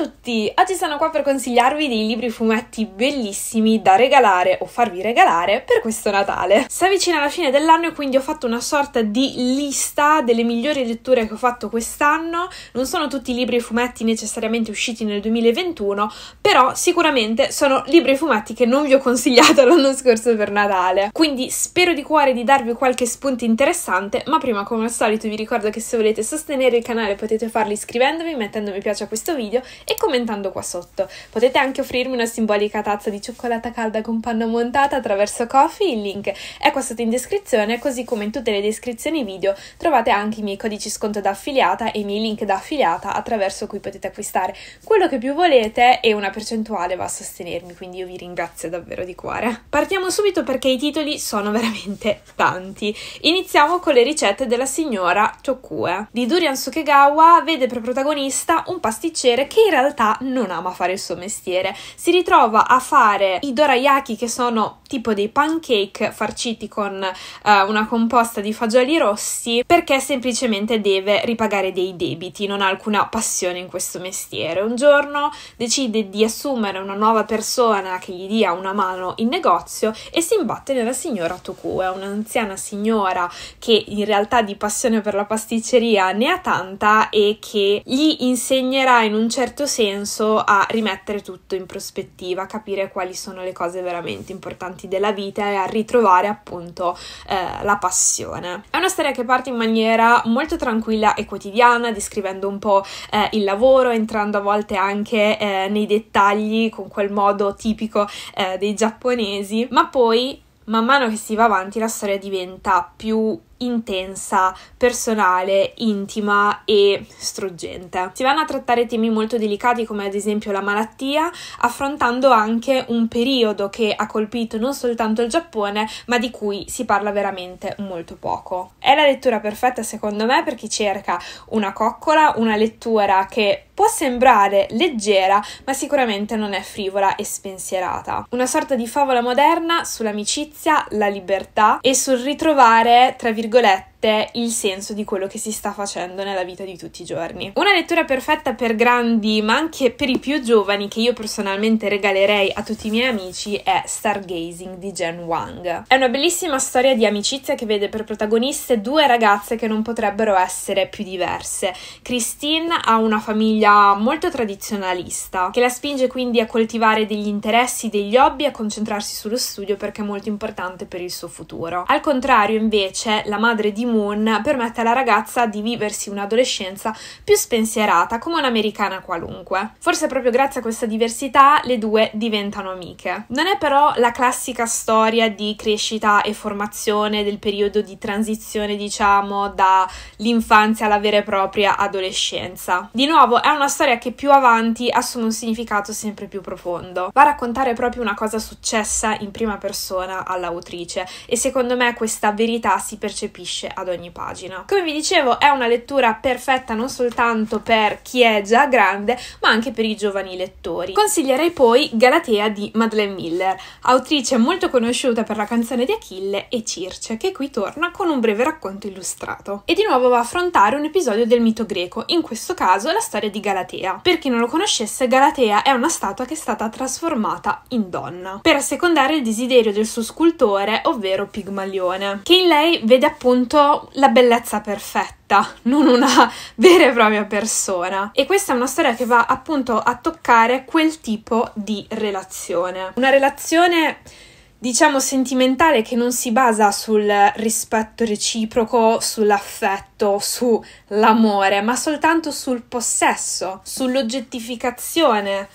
Ciao a tutti! Oggi sono qua per consigliarvi dei libri fumetti bellissimi da regalare o farvi regalare per questo Natale. Si avvicina la fine dell'anno e quindi ho fatto una sorta di lista delle migliori letture che ho fatto quest'anno. Non sono tutti libri fumetti necessariamente usciti nel 2021, però sicuramente sono libri fumetti che non vi ho consigliato l'anno scorso per Natale. Quindi spero di cuore di darvi qualche spunto interessante, ma prima come al solito vi ricordo che se volete sostenere il canale potete farlo iscrivendovi, mettendo mi piace a questo video e commentando qua sotto. Potete anche offrirmi una simbolica tazza di cioccolata calda con panna montata attraverso Coffee, il link è qua sotto in descrizione, così come in tutte le descrizioni video trovate anche i miei codici sconto da affiliata e i miei link da affiliata attraverso cui potete acquistare quello che più volete e una percentuale va a sostenermi, quindi io vi ringrazio davvero di cuore. Partiamo subito perché i titoli sono veramente tanti. Iniziamo con le ricette della signora Chokue. Di Durian Sukegawa vede per protagonista un pasticcere che in realtà non ama fare il suo mestiere. Si ritrova a fare i dorayaki che sono tipo dei pancake farciti con eh, una composta di fagioli rossi perché semplicemente deve ripagare dei debiti, non ha alcuna passione in questo mestiere. Un giorno decide di assumere una nuova persona che gli dia una mano in negozio e si imbatte nella signora Tokue, un'anziana signora che in realtà di passione per la pasticceria ne ha tanta e che gli insegnerà in un certo senso a rimettere tutto in prospettiva, capire quali sono le cose veramente importanti importanti della vita e a ritrovare appunto eh, la passione. È una storia che parte in maniera molto tranquilla e quotidiana, descrivendo un po' eh, il lavoro, entrando a volte anche eh, nei dettagli con quel modo tipico eh, dei giapponesi, ma poi man mano che si va avanti la storia diventa più intensa, personale, intima e struggente. Si vanno a trattare temi molto delicati come ad esempio la malattia, affrontando anche un periodo che ha colpito non soltanto il Giappone, ma di cui si parla veramente molto poco. È la lettura perfetta secondo me per chi cerca una coccola, una lettura che può sembrare leggera, ma sicuramente non è frivola e spensierata. Una sorta di favola moderna sull'amicizia, la libertà e sul ritrovare, tra virgolette, riflette il senso di quello che si sta facendo nella vita di tutti i giorni. Una lettura perfetta per grandi, ma anche per i più giovani, che io personalmente regalerei a tutti i miei amici, è Stargazing di Jen Wang. È una bellissima storia di amicizia che vede per protagoniste due ragazze che non potrebbero essere più diverse. Christine ha una famiglia molto tradizionalista, che la spinge quindi a coltivare degli interessi, degli hobby a concentrarsi sullo studio perché è molto importante per il suo futuro. Al contrario, invece, la madre di Moon permette alla ragazza di viversi un'adolescenza più spensierata, come un'americana qualunque. Forse proprio grazie a questa diversità le due diventano amiche. Non è però la classica storia di crescita e formazione del periodo di transizione, diciamo, dall'infanzia alla vera e propria adolescenza. Di nuovo, è una storia che più avanti assume un significato sempre più profondo. Va a raccontare proprio una cosa successa in prima persona all'autrice e secondo me questa verità si percepisce ad ogni pagina. Come vi dicevo, è una lettura perfetta non soltanto per chi è già grande, ma anche per i giovani lettori. Consiglierei poi Galatea di Madeleine Miller, autrice molto conosciuta per la canzone di Achille e Circe, che qui torna con un breve racconto illustrato. E di nuovo va a affrontare un episodio del mito greco, in questo caso la storia di Galatea. Per chi non lo conoscesse, Galatea è una statua che è stata trasformata in donna, per assecondare il desiderio del suo scultore, ovvero Pigmalione, che in lei vede appunto la bellezza perfetta, non una vera e propria persona. E questa è una storia che va appunto a toccare quel tipo di relazione. Una relazione diciamo sentimentale che non si basa sul rispetto reciproco, sull'affetto, sull'amore, ma soltanto sul possesso, sull'oggettificazione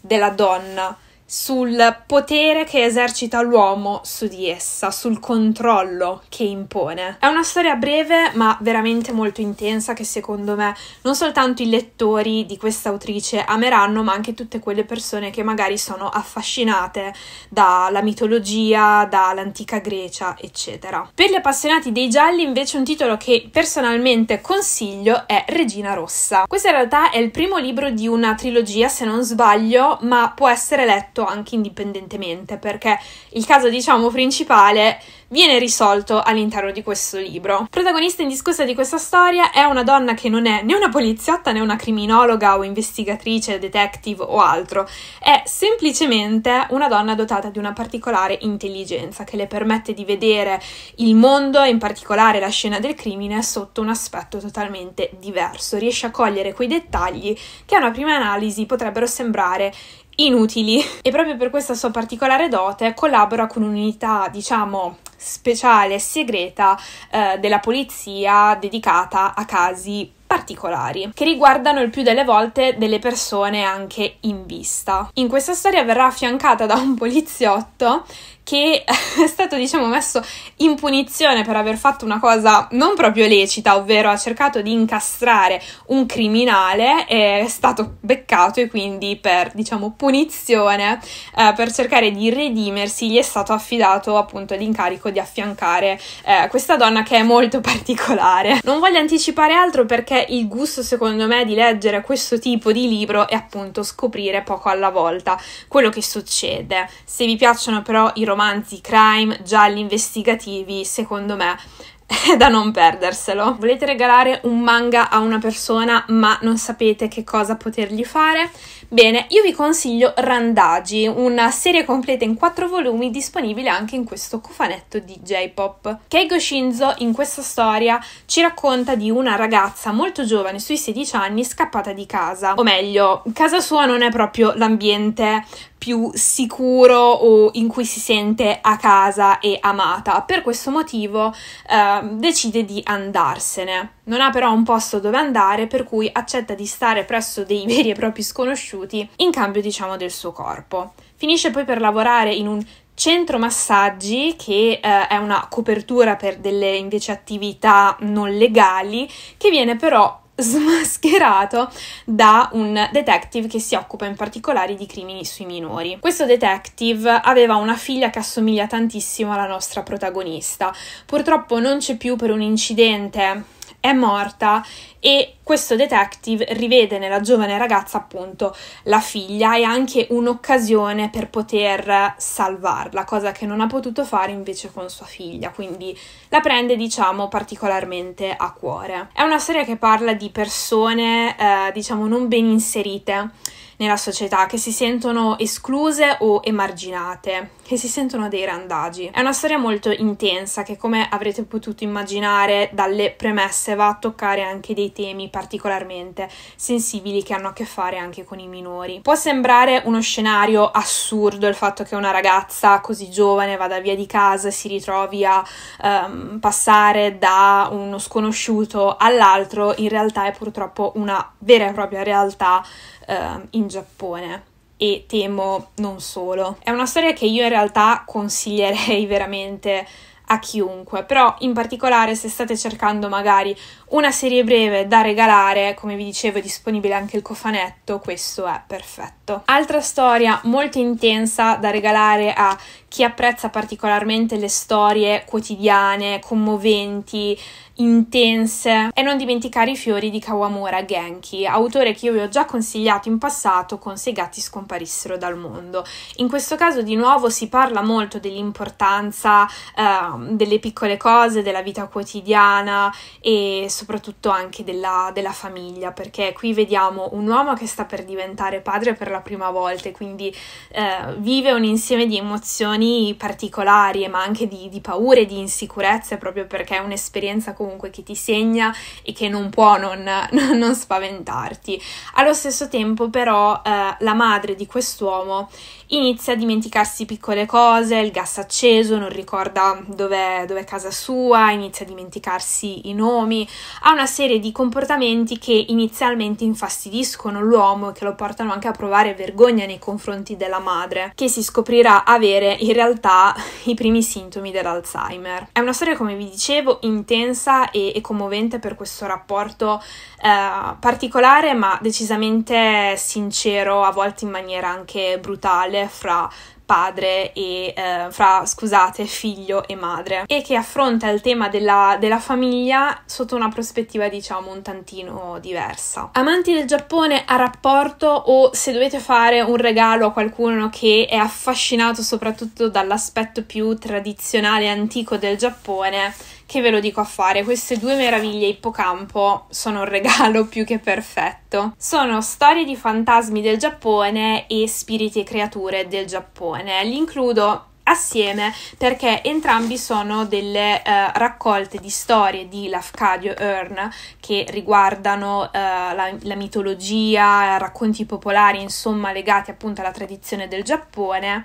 della donna sul potere che esercita l'uomo su di essa, sul controllo che impone. È una storia breve ma veramente molto intensa che secondo me non soltanto i lettori di questa autrice ameranno, ma anche tutte quelle persone che magari sono affascinate dalla mitologia, dall'antica Grecia, eccetera. Per gli appassionati dei gialli invece un titolo che personalmente consiglio è Regina Rossa. Questo in realtà è il primo libro di una trilogia, se non sbaglio, ma può essere letto fatto anche indipendentemente, perché il caso, diciamo, principale viene risolto all'interno di questo libro. Protagonista in indiscussa di questa storia è una donna che non è né una poliziotta né una criminologa o investigatrice, detective o altro, è semplicemente una donna dotata di una particolare intelligenza che le permette di vedere il mondo e in particolare la scena del crimine sotto un aspetto totalmente diverso, riesce a cogliere quei dettagli che a una prima analisi potrebbero sembrare inutili. E proprio per questa sua particolare dote collabora con un'unità, diciamo, speciale e segreta eh, della polizia dedicata a casi particolari che riguardano il più delle volte delle persone anche in vista. In questa storia verrà affiancata da un poliziotto che è stato diciamo messo in punizione per aver fatto una cosa non proprio lecita, ovvero ha cercato di incastrare un criminale, è stato beccato e quindi per diciamo punizione, eh, per cercare di redimersi, gli è stato affidato appunto l'incarico di affiancare eh, questa donna che è molto particolare. Non voglio anticipare altro perché il gusto secondo me di leggere questo tipo di libro è appunto scoprire poco alla volta quello che succede. Se vi piacciono però i romanzi romanzi crime, gialli investigativi, secondo me è da non perderselo. Volete regalare un manga a una persona ma non sapete che cosa potergli fare? Bene, io vi consiglio Randagi, una serie completa in quattro volumi disponibile anche in questo cofanetto di J-pop. Keigo Shinzo in questa storia ci racconta di una ragazza molto giovane, sui 16 anni, scappata di casa. O meglio, casa sua non è proprio l'ambiente più sicuro o in cui si sente a casa e amata. Per questo motivo eh, decide di andarsene. Non ha però un posto dove andare, per cui accetta di stare presso dei veri e propri sconosciuti in cambio, diciamo, del suo corpo. Finisce poi per lavorare in un centro massaggi che eh, è una copertura per delle invece attività non legali che viene però smascherato da un detective che si occupa in particolare di crimini sui minori. Questo detective aveva una figlia che assomiglia tantissimo alla nostra protagonista. Purtroppo non c'è più per un incidente è morta e questo detective rivede nella giovane ragazza appunto la figlia e anche un'occasione per poter salvarla, cosa che non ha potuto fare invece con sua figlia, quindi la prende diciamo particolarmente a cuore. È una storia che parla di persone eh, diciamo non ben inserite nella società, che si sentono escluse o emarginate, che si sentono dei randagi. È una storia molto intensa che, come avrete potuto immaginare, dalle premesse va a toccare anche dei temi particolarmente sensibili che hanno a che fare anche con i minori. Può sembrare uno scenario assurdo il fatto che una ragazza così giovane vada via di casa e si ritrovi a um, passare da uno sconosciuto all'altro, in realtà è purtroppo una vera e propria realtà uh, in Giappone e temo non solo. È una storia che io in realtà consiglierei veramente a chiunque, però in particolare se state cercando magari una serie breve da regalare, come vi dicevo è disponibile anche il cofanetto, questo è perfetto. Altra storia molto intensa da regalare a chi apprezza particolarmente le storie quotidiane, commoventi, intense e non dimenticare i fiori di Kawamura Genki, autore che io vi ho già consigliato in passato con Se i gatti scomparissero dal mondo. In questo caso di nuovo si parla molto dell'importanza eh, delle piccole cose, della vita quotidiana e soprattutto anche della, della famiglia, perché qui vediamo un uomo che sta per diventare padre per la prima volta e quindi eh, vive un insieme di emozioni particolari ma anche di, di paure, di insicurezze proprio perché è un'esperienza comunque comunque che ti segna e che non può non, non spaventarti. Allo stesso tempo però eh, la madre di quest'uomo inizia a dimenticarsi piccole cose, il gas acceso, non ricorda dov'è, dov'è casa sua, inizia a dimenticarsi i nomi, ha una serie di comportamenti che inizialmente infastidiscono l'uomo e che lo portano anche a provare vergogna nei confronti della madre, che si scoprirà avere in realtà i primi sintomi dell'Alzheimer. È una storia, come vi dicevo, intensa e, e commovente per questo rapporto eh, particolare ma decisamente sincero, a volte in maniera anche brutale difficile fra padre e eh, fra scusate figlio e madre e che affronta il tema della, della, famiglia sotto una prospettiva diciamo un tantino diversa. Amanti del Giappone a rapporto o se dovete fare un regalo a qualcuno che è affascinato soprattutto dall'aspetto più tradizionale e antico del Giappone che ve lo dico a fare. Queste due meraviglie ippocampo sono un regalo più che perfetto. Sono storie di fantasmi del Giappone e spiriti e creature del Giappone. Li includo assieme perché entrambi sono delle eh, raccolte di storie di Lafcadio Earn che riguardano eh, la, la, mitologia, racconti popolari, insomma, legati appunto alla tradizione del Giappone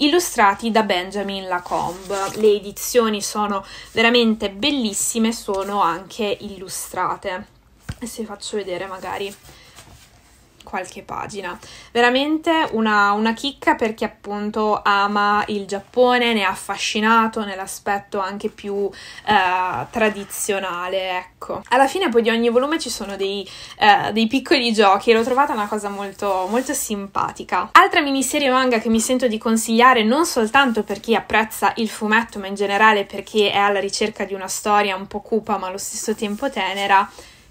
illustrati da Benjamin Lacombe. Le edizioni sono veramente bellissime, sono anche illustrate. Se faccio vedere magari qualche pagina. Veramente una, una chicca per chi appunto ama il Giappone, ne è affascinato nell'aspetto anche più eh, tradizionale, ecco. Alla fine poi di ogni volume ci sono dei, eh, dei piccoli giochi e l'ho trovata una cosa molto, molto simpatica. Altra miniserie manga che mi sento di consigliare non soltanto per chi apprezza il fumetto ma in generale perché è alla ricerca di una storia un po' cupa ma allo stesso tempo tenera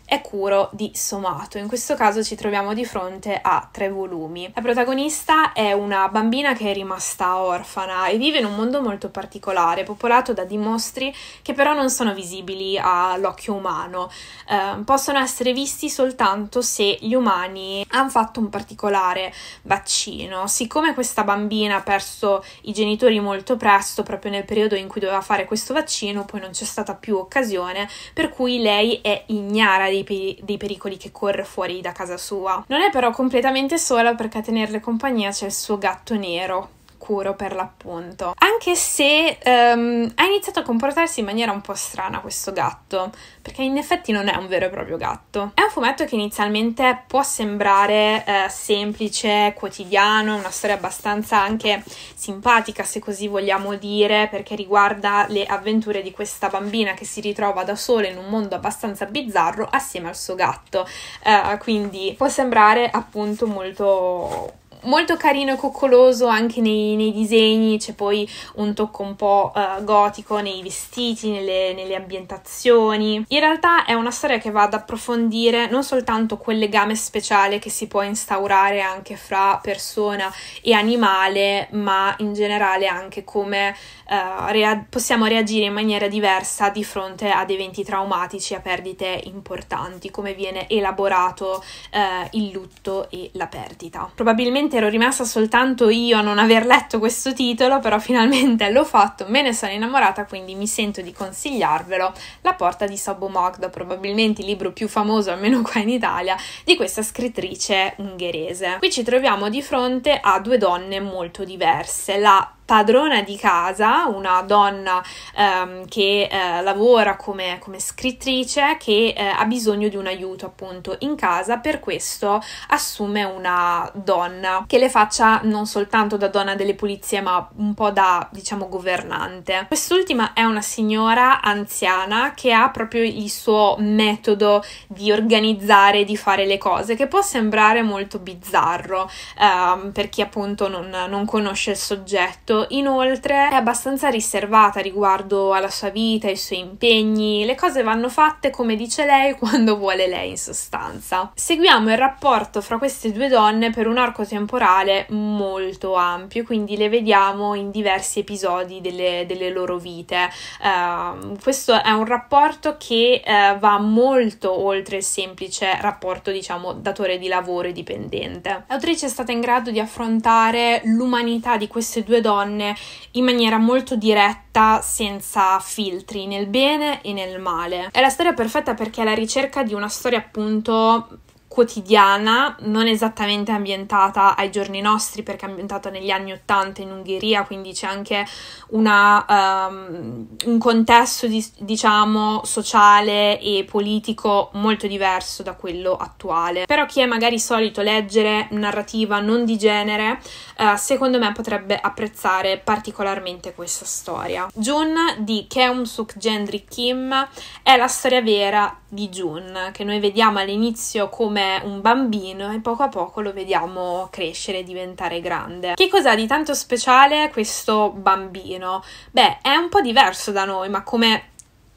è Curo di Somato. In questo caso ci troviamo di fronte a tre volumi. La protagonista è una bambina che è rimasta orfana e vive in un mondo molto particolare, popolato da dimostri che però non sono visibili all'occhio umano. Eh, possono essere visti soltanto se gli umani hanno fatto un particolare vaccino. Siccome questa bambina ha perso i genitori molto presto, proprio nel periodo in cui doveva fare questo vaccino, poi non c'è stata più occasione, per cui lei è ignara di dei, pe- dei pericoli che corre fuori da casa sua. Non è però completamente sola perché a tenerle compagnia c'è il suo gatto nero, sicuro per l'appunto. Anche se um, ha iniziato a comportarsi in maniera un po' strana questo gatto, perché in effetti non è un vero e proprio gatto. È un fumetto che inizialmente può sembrare eh, semplice, quotidiano, una storia abbastanza anche simpatica, se così vogliamo dire, perché riguarda le avventure di questa bambina che si ritrova da sola in un mondo abbastanza bizzarro assieme al suo gatto. Eh, quindi può sembrare appunto molto molto carino e coccoloso anche nei, nei, disegni, c'è poi un tocco un po' uh, gotico nei vestiti, nelle, nelle, ambientazioni. In realtà è una storia che va ad approfondire non soltanto quel legame speciale che si può instaurare anche fra persona e animale, ma in generale anche come uh, rea- possiamo reagire in maniera diversa di fronte ad eventi traumatici, a perdite importanti, come viene elaborato uh, il lutto e la perdita. Probabilmente Probabilmente ero rimasta soltanto io a non aver letto questo titolo, però finalmente l'ho fatto, me ne sono innamorata, quindi mi sento di consigliarvelo. La porta di Sabo Magda, probabilmente il libro più famoso, almeno qua in Italia, di questa scrittrice ungherese. Qui ci troviamo di fronte a due donne molto diverse, la padrona di casa, una donna ehm, che eh, lavora come, come, scrittrice, che eh, ha bisogno di un aiuto appunto in casa, per questo assume una donna che le faccia non soltanto da donna delle pulizie, ma un po' da diciamo governante. Quest'ultima è una signora anziana che ha proprio il suo metodo di organizzare, di fare le cose, che può sembrare molto bizzarro ehm, per chi appunto non, non conosce il soggetto inoltre è abbastanza riservata riguardo alla sua vita, ai suoi impegni, le cose vanno fatte come dice lei quando vuole lei in sostanza. Seguiamo il rapporto fra queste due donne per un arco temporale molto ampio, quindi le vediamo in diversi episodi delle, delle loro vite. Uh, questo è un rapporto che uh, va molto oltre il semplice rapporto, diciamo, datore di lavoro e dipendente. L'autrice è stata in grado di affrontare l'umanità di queste due donne donne in maniera molto diretta, senza filtri, nel bene e nel male. È la storia perfetta perché è la ricerca di una storia appunto quotidiana, non esattamente ambientata ai giorni nostri perché è ambientata negli anni Ottanta in Ungheria, quindi c'è anche una, um, un contesto di, diciamo sociale e politico molto diverso da quello attuale. Però chi è magari solito leggere narrativa non di genere eh, secondo me potrebbe apprezzare particolarmente questa storia. Jun di Keum Suk Gendry Kim è la storia vera di Jun, che noi vediamo all'inizio come un bambino e poco a poco lo vediamo crescere e diventare grande. Che cos'ha di tanto speciale questo bambino? Beh, è un po' diverso da noi, ma come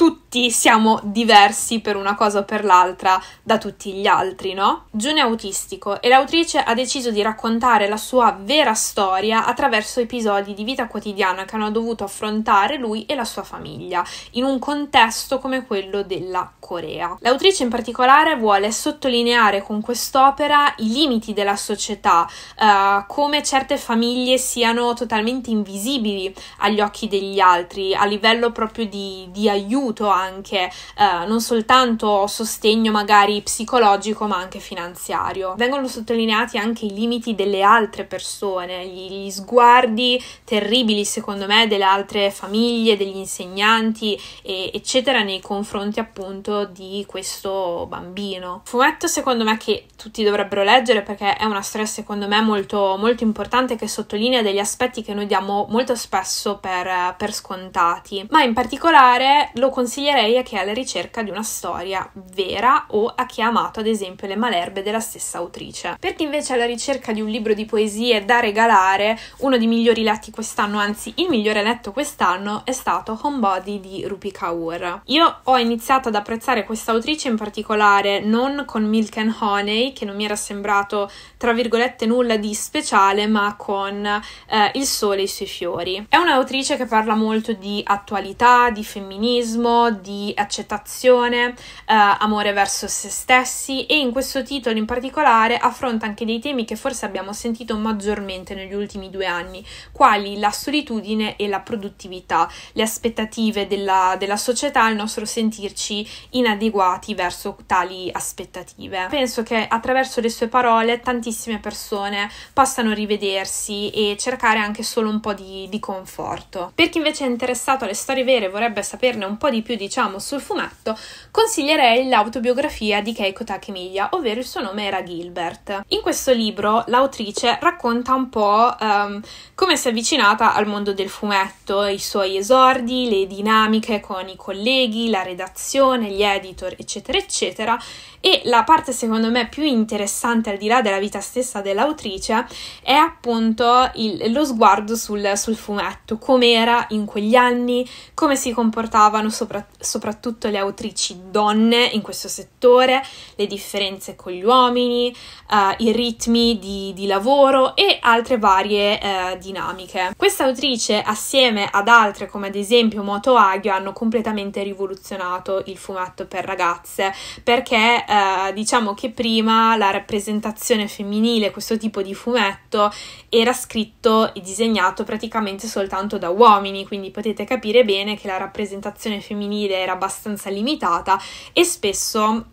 tutti siamo diversi per una cosa o per l'altra da tutti gli altri, no? June è autistico e l'autrice ha deciso di raccontare la sua vera storia attraverso episodi di vita quotidiana che hanno dovuto affrontare lui e la sua famiglia in un contesto come quello della Corea. L'autrice in particolare vuole sottolineare con quest'opera i limiti della società, uh, come certe famiglie siano totalmente invisibili agli occhi degli altri, a livello proprio di, di aiuto anche, uh, non soltanto sostegno magari psicologico ma anche finanziario. Vengono sottolineati anche i limiti delle altre persone, gli, gli sguardi terribili secondo me delle altre famiglie, degli insegnanti, e, eccetera, nei confronti appunto racconto di questo bambino. Fumetto secondo me che tutti dovrebbero leggere perché è una storia secondo me molto, molto importante che sottolinea degli aspetti che noi diamo molto spesso per, per scontati, ma in particolare lo consiglierei a chi è alla ricerca di una storia vera o a chi ha amato ad esempio le malerbe della stessa autrice. Per chi invece è alla ricerca di un libro di poesie da regalare, uno dei migliori letti quest'anno, anzi il migliore letto quest'anno è stato Homebody di Rupi Kaur. Io ho iniziato ad apprezzare apprezzare questa autrice in particolare non con Milk and Honey, che non mi era sembrato tra virgolette nulla di speciale, ma con eh, Il sole e i suoi fiori. È un'autrice che parla molto di attualità, di femminismo, di accettazione, eh, amore verso se stessi e in questo titolo in particolare affronta anche dei temi che forse abbiamo sentito maggiormente negli ultimi due anni, quali la solitudine e la produttività, le aspettative della, della società, il nostro sentirci inadeguati verso tali aspettative. Penso che attraverso le sue parole tantissime persone possano rivedersi e cercare anche solo un po' di, di conforto. Per chi invece è interessato alle storie vere e vorrebbe saperne un po' di più, diciamo, sul fumetto, consiglierei l'autobiografia di Keiko Takemiya, ovvero il suo nome era Gilbert. In questo libro l'autrice racconta un po' um, come si è avvicinata al mondo del fumetto, i suoi esordi, le dinamiche con i colleghi, la redazione, gli editor, eccetera, eccetera. E la parte secondo me più interessante, al di là della vita stessa dell'autrice, è appunto il, lo sguardo sul, sul fumetto, com'era in quegli anni, come si comportavano sopra, soprattutto le autrici donne in questo settore, le differenze con gli uomini, uh, i ritmi di, di, lavoro e altre varie uh, dinamiche. Questa autrice, assieme ad altre come ad esempio Moto Agio, hanno completamente rivoluzionato il fumetto fatto per ragazze, perché eh, diciamo che prima la rappresentazione femminile, questo tipo di fumetto, era scritto e disegnato praticamente soltanto da uomini, quindi potete capire bene che la rappresentazione femminile era abbastanza limitata e spesso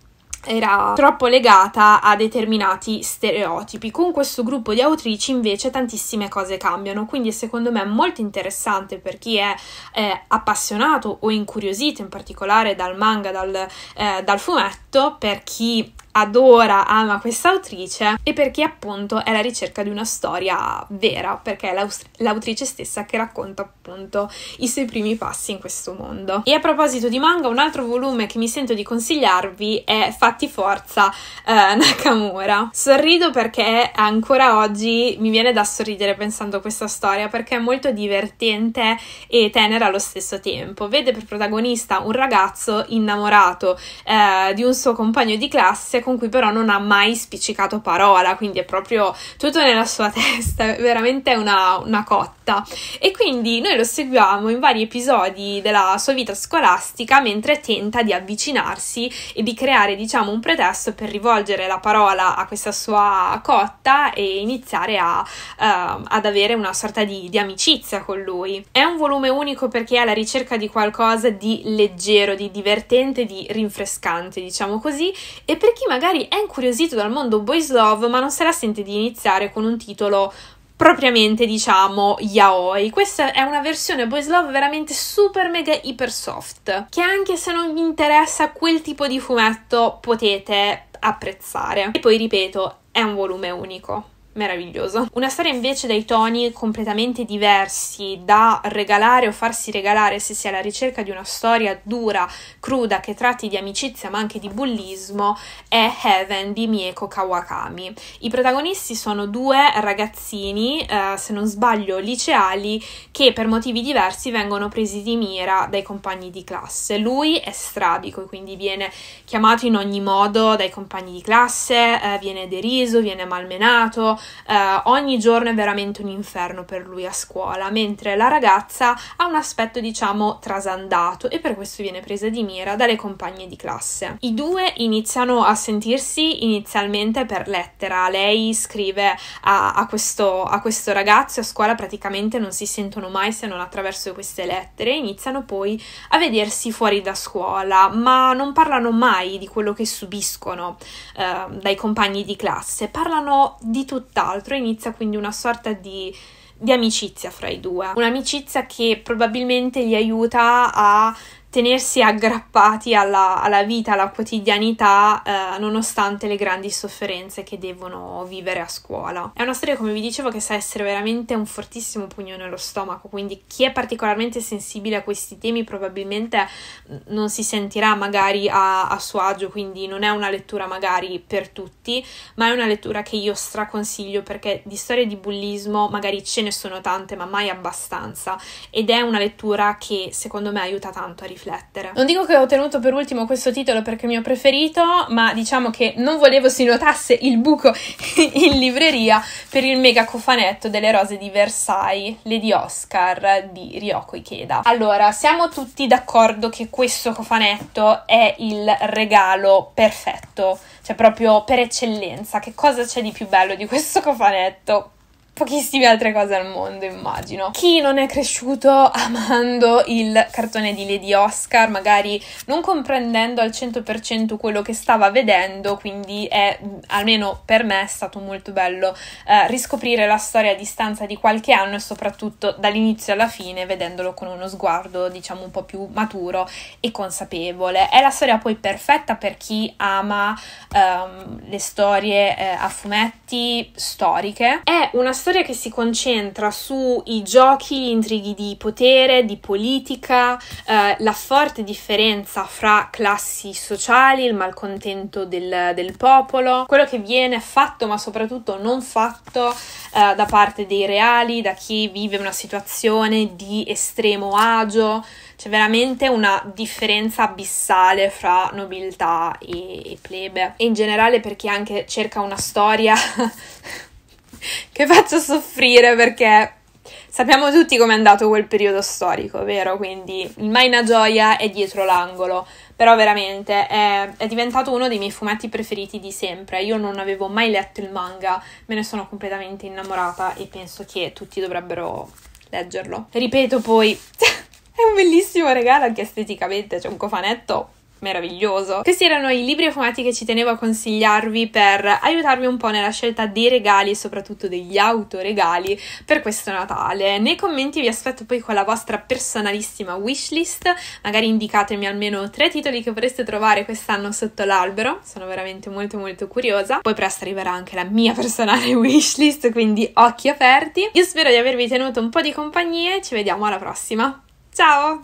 era troppo legata a determinati stereotipi. Con questo gruppo di autrici invece tantissime cose cambiano, quindi secondo me è molto interessante per chi è eh, appassionato o incuriosito in particolare dal manga, dal, eh, dal fumetto, per chi adora, ama questa autrice e perché appunto è la ricerca di una storia vera, perché è l'autrice stessa che racconta appunto i suoi primi passi in questo mondo. E a proposito di manga, un altro volume che mi sento di consigliarvi è Fatti Forza eh, Nakamura. Sorrido perché ancora oggi mi viene da sorridere pensando a questa storia perché è molto divertente e tenera allo stesso tempo. Vede per protagonista un ragazzo innamorato eh, di un suo compagno di classe con cui però non ha mai spiccicato parola, quindi è proprio tutto nella sua testa, veramente una, una cotta vita e quindi noi lo seguiamo in vari episodi della sua vita scolastica mentre tenta di avvicinarsi e di creare diciamo un pretesto per rivolgere la parola a questa sua cotta e iniziare a, uh, ad avere una sorta di, di amicizia con lui. È un volume unico perché è alla ricerca di qualcosa di leggero, di divertente, di rinfrescante diciamo così e per chi magari è incuriosito dal mondo boys love ma non se la sente di iniziare con un titolo propriamente diciamo yaoi. Questa è una versione boys love veramente super mega iper soft, che anche se non vi interessa quel tipo di fumetto potete apprezzare. E poi ripeto, è un volume unico meraviglioso. Una storia invece dai toni completamente diversi da regalare o farsi regalare se si è alla ricerca di una storia dura, cruda, che tratti di amicizia ma anche di bullismo, è Heaven di Mieko Kawakami. I protagonisti sono due ragazzini, eh, se non sbaglio liceali, che per motivi diversi vengono presi di mira dai compagni di classe. Lui è strabico, quindi viene chiamato in ogni modo dai compagni di classe, eh, viene deriso, viene malmenato, eh, ogni giorno è veramente un inferno per lui a scuola, mentre la ragazza ha un aspetto diciamo trasandato e per questo viene presa di mira dalle compagne di classe. I due iniziano a sentirsi inizialmente per lettera, lei scrive a, a, questo, a questo ragazzo a scuola praticamente non si sentono mai se non attraverso queste lettere, iniziano poi a vedersi fuori da scuola, ma non parlano mai di quello che subiscono eh, dai compagni di classe, parlano di tutta quest'altro, inizia quindi una sorta di di amicizia fra i due, un'amicizia che probabilmente gli aiuta a tenersi aggrappati alla, alla vita, alla quotidianità, eh, nonostante le grandi sofferenze che devono vivere a scuola. È una storia, come vi dicevo, che sa essere veramente un fortissimo pugno nello stomaco, quindi chi è particolarmente sensibile a questi temi probabilmente mm, non si sentirà magari a, a suo agio, quindi non è una lettura magari per tutti, ma è una lettura che io straconsiglio perché di storie di bullismo magari ce ne sono tante, ma mai abbastanza, ed è una lettura che secondo me aiuta tanto a riflettere riflettere. Non dico che ho tenuto per ultimo questo titolo perché è il mio preferito, ma diciamo che non volevo si notasse il buco in libreria per il mega cofanetto delle rose di Versailles, Lady Oscar di Ryoko Ikeda. Allora, siamo tutti d'accordo che questo cofanetto è il regalo perfetto, cioè proprio per eccellenza. Che cosa c'è di più bello di questo cofanetto? pochissime altre cose al mondo, immagino. Chi non è cresciuto amando il cartone di Lady Oscar, magari non comprendendo al 100% quello che stava vedendo, quindi è, almeno per me è stato molto bello eh, riscoprire la storia a distanza di qualche anno e soprattutto dall'inizio alla fine vedendolo con uno sguardo diciamo un po' più maturo e consapevole. È la storia poi perfetta per chi ama ehm, le storie eh, a fumetti storiche. È una storia storia che si concentra sui giochi, gli intrighi di potere, di politica, eh, la forte differenza fra classi sociali, il malcontento del, del, popolo, quello che viene fatto ma soprattutto non fatto eh, da parte dei reali, da chi vive una situazione di estremo agio. C'è veramente una differenza abissale fra nobiltà e, e plebe. E in generale per chi anche cerca una storia che faccio soffrire perché sappiamo tutti com'è andato quel periodo storico, vero? Quindi il Maina Gioia è dietro l'angolo, però veramente è, è, diventato uno dei miei fumetti preferiti di sempre. Io non avevo mai letto il manga, me ne sono completamente innamorata e penso che tutti dovrebbero leggerlo. Ripeto poi, è un bellissimo regalo anche esteticamente, c'è un cofanetto meraviglioso. Questi erano i libri fumati che ci tenevo a consigliarvi per aiutarvi un po' nella scelta dei regali e soprattutto degli autoregali per questo Natale. Nei commenti vi aspetto poi con la vostra personalissima wishlist, magari indicatemi almeno tre titoli che vorreste trovare quest'anno sotto l'albero, sono veramente molto molto curiosa. Poi presto arriverà anche la mia personale wishlist, quindi occhi aperti. Io spero di avervi tenuto un po' di compagnia e ci vediamo alla prossima. Ciao!